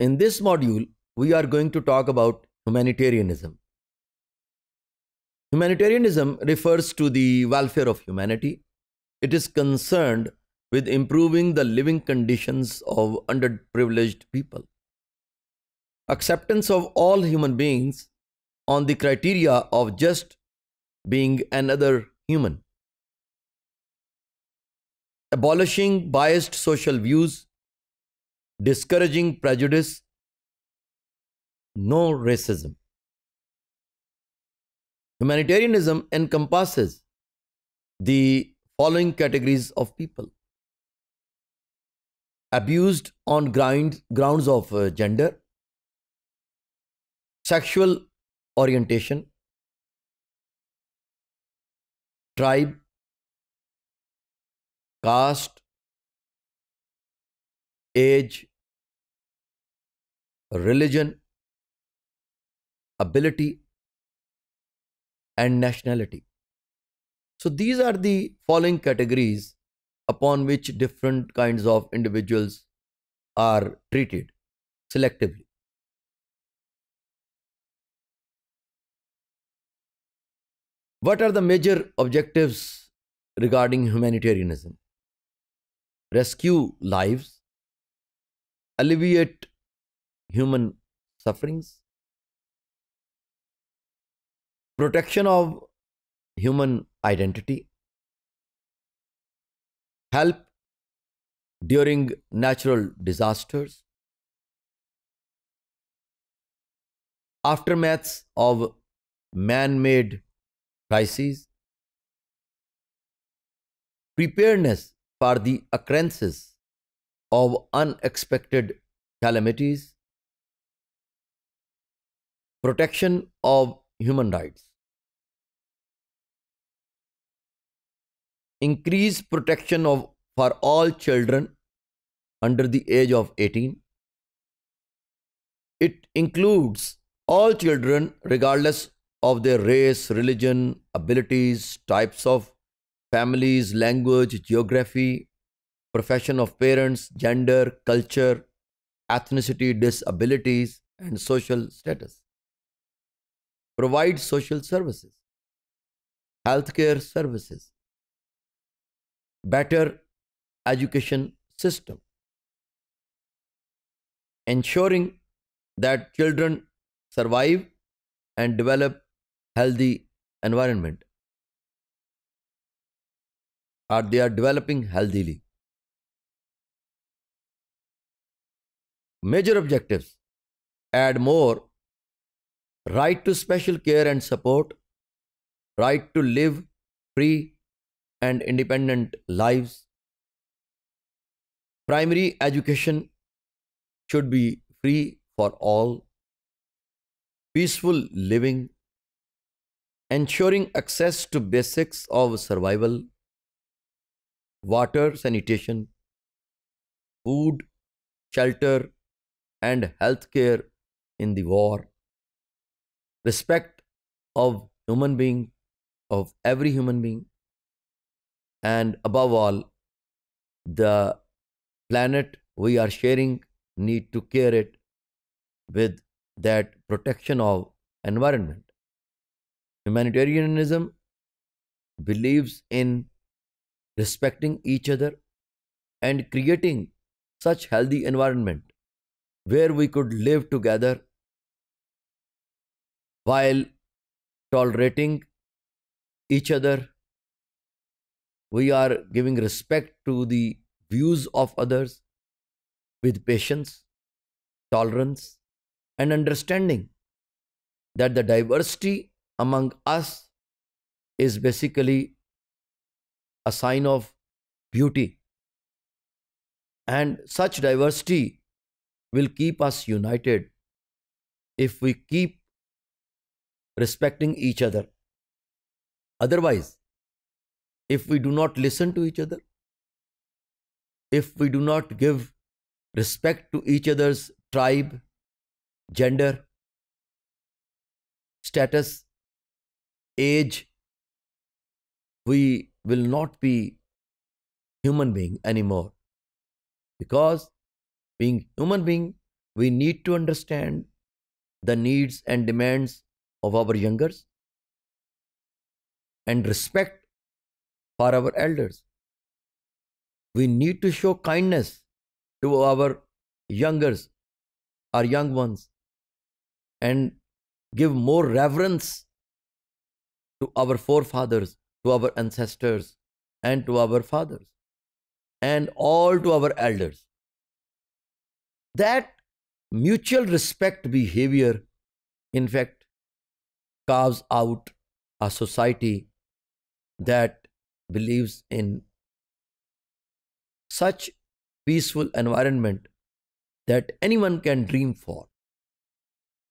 In this module, we are going to talk about humanitarianism. Humanitarianism refers to the welfare of humanity. It is concerned with improving the living conditions of underprivileged people. Acceptance of all human beings on the criteria of just being another human. Abolishing biased social views discouraging prejudice, no racism. Humanitarianism encompasses the following categories of people abused on ground, grounds of uh, gender, sexual orientation, tribe, caste, age, religion, ability, and nationality. So these are the following categories upon which different kinds of individuals are treated selectively. What are the major objectives regarding humanitarianism? Rescue lives, alleviate human sufferings, protection of human identity, help during natural disasters, aftermaths of man made crises, preparedness for the occurrences of unexpected calamities, protection of human rights. Increase protection of for all children under the age of 18. It includes all children regardless of their race, religion, abilities, types of families, language, geography, profession of parents, gender, culture, ethnicity, disabilities, and social status provide social services, healthcare services, better education system, ensuring that children survive and develop healthy environment or they are developing healthily. Major objectives add more right to special care and support, right to live free and independent lives. Primary education should be free for all, peaceful living, ensuring access to basics of survival, water, sanitation, food, shelter, and healthcare in the war respect of human being, of every human being, and above all, the planet we are sharing need to care it with that protection of environment. Humanitarianism believes in respecting each other and creating such healthy environment where we could live together while tolerating each other. We are giving respect to the views of others with patience, tolerance, and understanding that the diversity among us is basically a sign of beauty. And such diversity will keep us united if we keep respecting each other. Otherwise, if we do not listen to each other, if we do not give respect to each other's tribe, gender, status, age, we will not be human being anymore. Because being human being, we need to understand the needs and demands of our youngers and respect for our elders. We need to show kindness to our youngers, our young ones, and give more reverence to our forefathers, to our ancestors, and to our fathers, and all to our elders. That mutual respect behavior, in fact, carves out a society that believes in such peaceful environment that anyone can dream for.